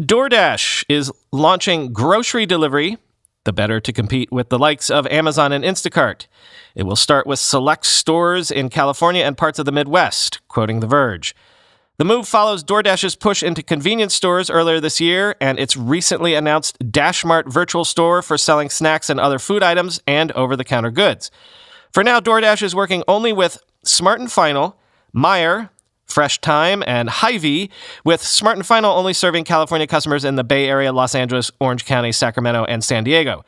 DoorDash is launching grocery delivery, the better to compete with the likes of Amazon and Instacart. It will start with select stores in California and parts of the Midwest, quoting The Verge. The move follows DoorDash's push into convenience stores earlier this year and its recently announced Dashmart virtual store for selling snacks and other food items and over the counter goods. For now, DoorDash is working only with Smart and Final, Meyer, Fresh Time, and Hy-Vee, with Smart and Final only serving California customers in the Bay Area, Los Angeles, Orange County, Sacramento, and San Diego.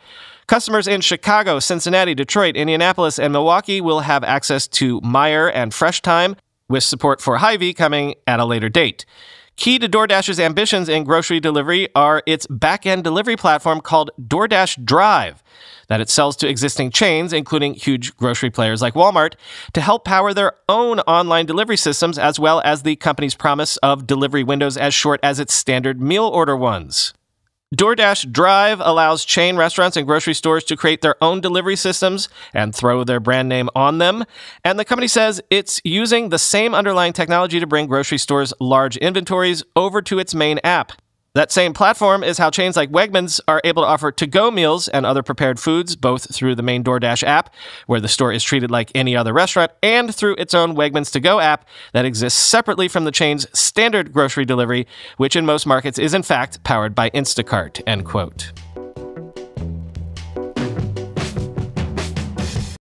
Customers in Chicago, Cincinnati, Detroit, Indianapolis, and Milwaukee will have access to Meyer and Fresh Time, with support for Hy-Vee coming at a later date. Key to DoorDash's ambitions in grocery delivery are its back end delivery platform called DoorDash Drive that it sells to existing chains, including huge grocery players like Walmart, to help power their own online delivery systems, as well as the company's promise of delivery windows as short as its standard meal order ones. DoorDash Drive allows chain restaurants and grocery stores to create their own delivery systems and throw their brand name on them. And the company says it's using the same underlying technology to bring grocery stores' large inventories over to its main app. That same platform is how chains like Wegmans are able to offer to go meals and other prepared foods, both through the main DoorDash app, where the store is treated like any other restaurant, and through its own Wegmans to go app that exists separately from the chain's standard grocery delivery, which in most markets is in fact powered by Instacart. End quote.